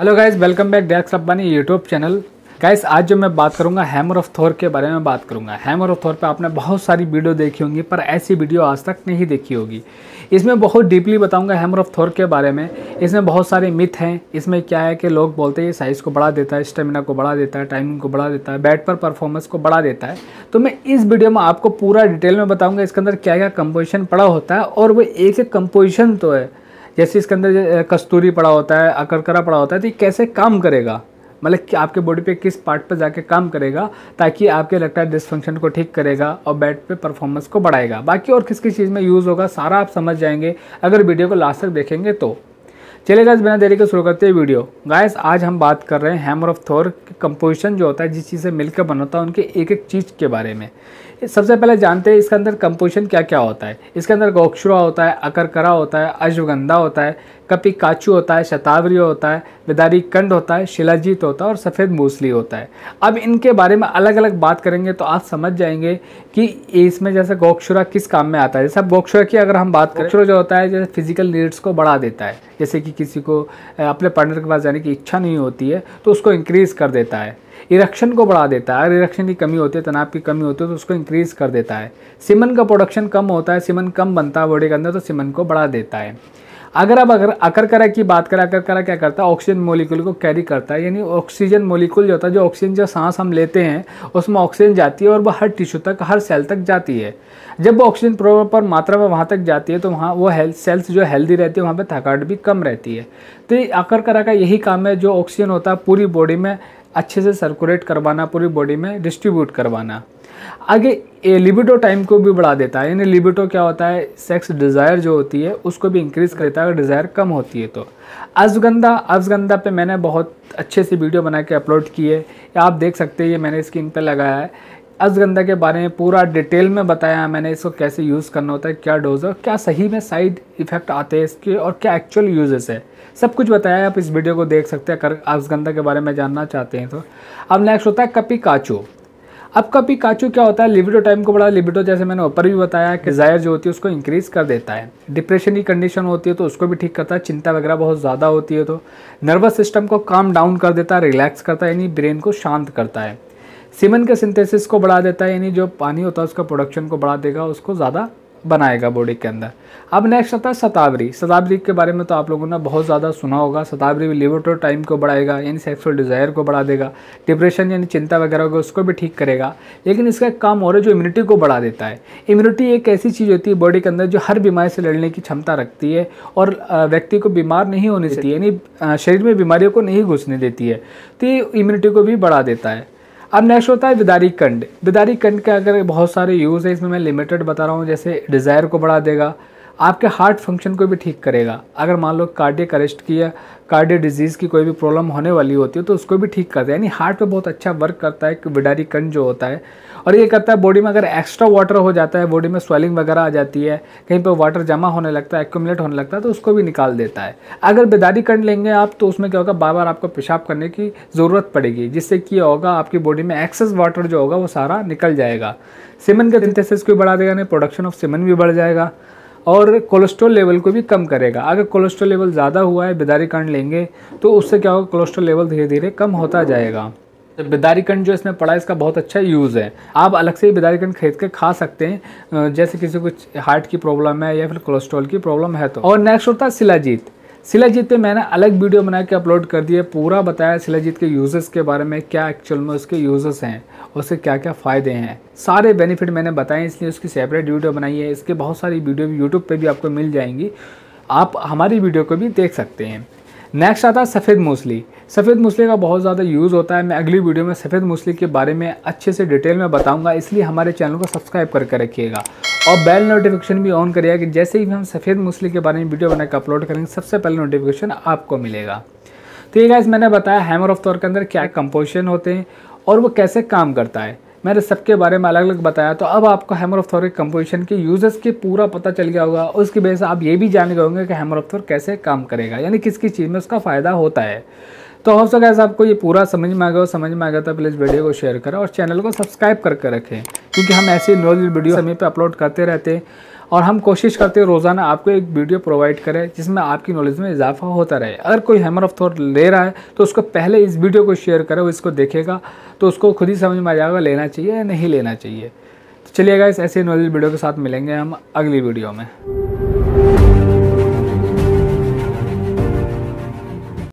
hello guys welcome back डैक्स अब्बानी YouTube channel guys आज जो मैं बात करूंगा हैमर ऑफ थोर के बारे में बात करूंगा हैमर ऑफ थोर पे आपने बहुत सारी वीडियो देखी होंगी पर ऐसी वीडियो आज तक नहीं देखी होगी इसमें बहुत डीपली बताऊंगा हैमर ऑफ थोर के बारे में इसमें बहुत सारे मिथ हैं इसमें क्या है कि लोग बोलते हैं साइज़ को बढ़ा देता है स्टेमिना को बढ़ा देता है टाइमिंग को बढ़ा देता है बैट पर परफॉर्मेंस को बढ़ा देता है तो मैं इस वीडियो में आपको पूरा डिटेल में बताऊँगा इसके अंदर क्या क्या कंपोजिशन पड़ा होता है और वो एक एक कंपोजिशन तो है जैसे इसके अंदर कस्तूरी पड़ा होता है अकरकरा पड़ा होता है तो ये कैसे काम करेगा मतलब कि आपके बॉडी पे किस पार्ट पे जाके काम करेगा ताकि आपके इलेक्ट्रा डिसफंक्शन को ठीक करेगा और बैट पे परफॉर्मेंस को बढ़ाएगा बाकी और किस किस चीज़ में यूज़ होगा सारा आप समझ जाएंगे अगर वीडियो को लास्ट तक देखेंगे तो चलिए गाइस बिना देरी के शुरू करते हैं वीडियो गाइस आज हम बात कर रहे हैं हैमर ऑफ थोर के कंपोजिशन जो होता है जिस चीज़ से मिलकर बना होता है उनके एक एक चीज़ के बारे में सबसे पहले जानते हैं इसके अंदर कंपोजिशन क्या क्या होता है इसके अंदर गोक्षुरा होता है अकरकरा होता है अश्वगंधा होता है कपी काचू होता है शतावरी होता है विदारी कंड होता है शिलाजीत होता है और सफ़ेद मूसली होता है अब इनके बारे में अलग अलग बात करेंगे तो आप समझ जाएंगे कि इसमें जैसे गोक्षुरा किस काम में आता है जैसे अब गोक्षुरा की अगर हम बात करें गोक्षुरा जो होता है जैसे फिजिकल नीड्स को बढ़ा देता है जैसे कि कि किसी को अपने पार्टनर के पास जाने की इच्छा नहीं होती है तो उसको इंक्रीज़ कर देता है इरेक्शन को बढ़ा देता है अगर इरेक्शन की कमी होती है तनाव की कमी होती है तो उसको इंक्रीज़ कर देता है सिमन का प्रोडक्शन कम होता है सिमन कम बनता है बॉडी के अंदर तो सिमन को बढ़ा देता है अगर आप अगर करा की बात करें अकर करा क्या करता है ऑक्सीजन मोलिकुल को कैरी करता है यानी ऑक्सीजन मोलिकुल जो होता है जो ऑक्सीजन जो सांस हम लेते हैं उसमें ऑक्सीजन जाती है और वह हर टिश्यू तक हर सेल तक जाती है जब वो ऑक्सीजन प्रॉपर मात्रा में वहाँ तक जाती है तो वहाँ वो हेल्थ सेल्स जो हेल्दी रहती है वहाँ पर थकावट भी कम रहती है तो करा का यही काम है जो ऑक्सीजन होता है पूरी बॉडी में अच्छे से सर्कुलेट करवाना पूरी बॉडी में डिस्ट्रीब्यूट करवाना आगे ए, लिबिटो टाइम को भी बढ़ा देता है यानी लिबिटो क्या होता है सेक्स डिज़ायर जो होती है उसको भी इंक्रीज़ करता है अगर डिज़ायर कम होती है तो अजगंधा अफगंदा पे मैंने बहुत अच्छे से वीडियो बना के अपलोड की है आप देख सकते हैं ये मैंने स्क्रीन पे लगाया है अजगंधा के बारे में पूरा डिटेल में बताया मैंने इसको कैसे यूज़ करना होता है क्या डोज है क्या सही में साइड इफ़ेक्ट आते हैं इसके और क्या एक्चुअल यूजेस है सब कुछ बताया आप इस वीडियो को देख सकते हैं अगर अजगंधा के बारे में जानना चाहते हैं तो अब नेक्स्ट होता है कपी काचू अब कपी काचू क्या होता है लिबिडो टाइम को बड़ा लिबिडो जैसे मैंने ऊपर भी बताया कि जायर जो होती है उसको इंक्रीज़ कर देता है डिप्रेशन की कंडीशन होती है तो उसको भी ठीक करता है चिंता वगैरह बहुत ज़्यादा होती है तो नर्वस सिस्टम को काम डाउन कर देता है रिलैक्स करता है यानी ब्रेन को शांत करता है सीमन के सिंथेसिस को बढ़ा देता है यानी जो पानी होता है उसका प्रोडक्शन को बढ़ा देगा उसको ज़्यादा बनाएगा बॉडी के अंदर अब नेक्स्ट आता है सतावरी सतावरी के बारे में तो आप लोगों ने बहुत ज़्यादा सुना होगा सतावरी लिवोटो टाइम को बढ़ाएगा यानी सेक्सुअल डिज़ायर को बढ़ा देगा डिप्रेशन यानी चिंता वगैरह को उसको भी ठीक करेगा लेकिन इसका काम और है जो इम्यूनिटी को बढ़ा देता है इम्यूनिटी एक ऐसी चीज़ होती है बॉडी के अंदर जो हर बीमारी से लड़ने की क्षमता रखती है और व्यक्ति को बीमार नहीं होने देती यानी शरीर में बीमारियों को नहीं घुसने देती है तो ये इम्यूनिटी को भी बढ़ा देता है अब नेक्स्ट होता है विदारी कंड विदारी कंड के अगर बहुत सारे यूज़ है इसमें मैं लिमिटेड बता रहा हूँ जैसे डिज़ायर को बढ़ा देगा आपके हार्ट फंक्शन को भी ठीक करेगा अगर मान लो कार्डियक अरेस्ट की या कार्डिय डिजीज़ की कोई भी प्रॉब्लम होने वाली होती है तो उसको भी ठीक करता है यानी हार्ट पे बहुत अच्छा वर्क करता है विडारी कण जो होता है और ये करता है बॉडी में अगर एक्स्ट्रा वाटर हो जाता है बॉडी में स्वेलिंग वगैरह आ जाती है कहीं पर वाटर जमा होने लगता है एक्यूमलेट होने लगता है तो उसको भी निकाल देता है अगर बिदारी कण लेंगे आप तो उसमें क्या होगा बार बार आपको पेशाब करने की ज़रूरत पड़ेगी जिससे कि होगा आपकी बॉडी में एक्सेस वाटर जो होगा वो सारा निकल जाएगा सिमन का सिंथेसिस को बढ़ा देगा नहीं प्रोडक्शन ऑफ सिमन भी बढ़ जाएगा और कोलेस्ट्रॉल लेवल को भी कम करेगा अगर कोलेस्ट्रॉल लेवल ज़्यादा हुआ है बेदारी बेदारीकंड लेंगे तो उससे क्या होगा कोलेस्ट्रॉल लेवल धीरे धीरे कम होता जाएगा तो कंड जो इसमें पड़ा है इसका बहुत अच्छा यूज़ है आप अलग से ही बेदारी कंड खरीद के खा सकते हैं जैसे किसी को हार्ट की प्रॉब्लम है या फिर कोलेस्ट्रॉल की प्रॉब्लम है तो और नेक्स्ट होता है सिलाजीत सिलाजीत पे मैंने अलग वीडियो बना के अपलोड कर दिया पूरा बताया सिलाजीत के यूज़र्स के बारे में क्या एक्चुअल में उसके यूज़र्स हैं उसके क्या क्या फ़ायदे हैं सारे बेनिफिट मैंने बताए इसलिए उसकी सेपरेट वीडियो बनाई है इसके बहुत सारी वीडियो भी यूट्यूब पर भी आपको मिल जाएंगी आप हमारी वीडियो को भी देख सकते हैं नेक्स्ट आता है सफ़ेद मूसली सफ़ेद मूसली का बहुत ज़्यादा यूज़ होता है मैं अगली वीडियो में सफ़ेद मूसली के बारे में अच्छे से डिटेल में बताऊँगा इसलिए हमारे चैनल को सब्सक्राइब करके रखिएगा और बेल नोटिफिकेशन भी ऑन करिएगा कि जैसे ही हम सफ़ेद मूसली के बारे में वीडियो बनाकर अपलोड करेंगे सबसे पहले नोटिफिकेशन आपको मिलेगा तो ये गाइस मैंने बताया हैमर ऑफ तौर के अंदर क्या कंपोजिशन होते हैं और वो कैसे काम करता है मैंने सबके बारे में अलग अलग बताया तो अब आपको हैमर ऑफ थोर के कंपोजिशन के यूज़र्स के पूरा पता चल गया होगा उसकी वजह से आप ये भी जान गए होंगे कि हैमर ऑफ थोर कैसे काम करेगा यानी किस किस चीज़ में उसका फ़ायदा होता है तो हो सका ऐसा आपको ये पूरा समझ में आ गया समझ में आ गया तो प्लीज़ वीडियो को शेयर करें और चैनल को सब्सक्राइब करके रखें क्योंकि हम ऐसे नॉलेज वीडियो समय पर अपलोड करते रहते हैं और हम कोशिश करते हैं रोज़ाना आपको एक वीडियो प्रोवाइड करें जिसमें आपकी नॉलेज में इजाफा होता रहे अगर कोई हैमर ऑफ थॉट ले रहा है तो उसको पहले इस वीडियो को शेयर करें वो इसको देखेगा तो उसको खुद ही समझ में आ जाएगा लेना चाहिए या नहीं लेना चाहिए तो चलिएगा इस ऐसे नॉलेज वीडियो के साथ मिलेंगे हम अगली वीडियो में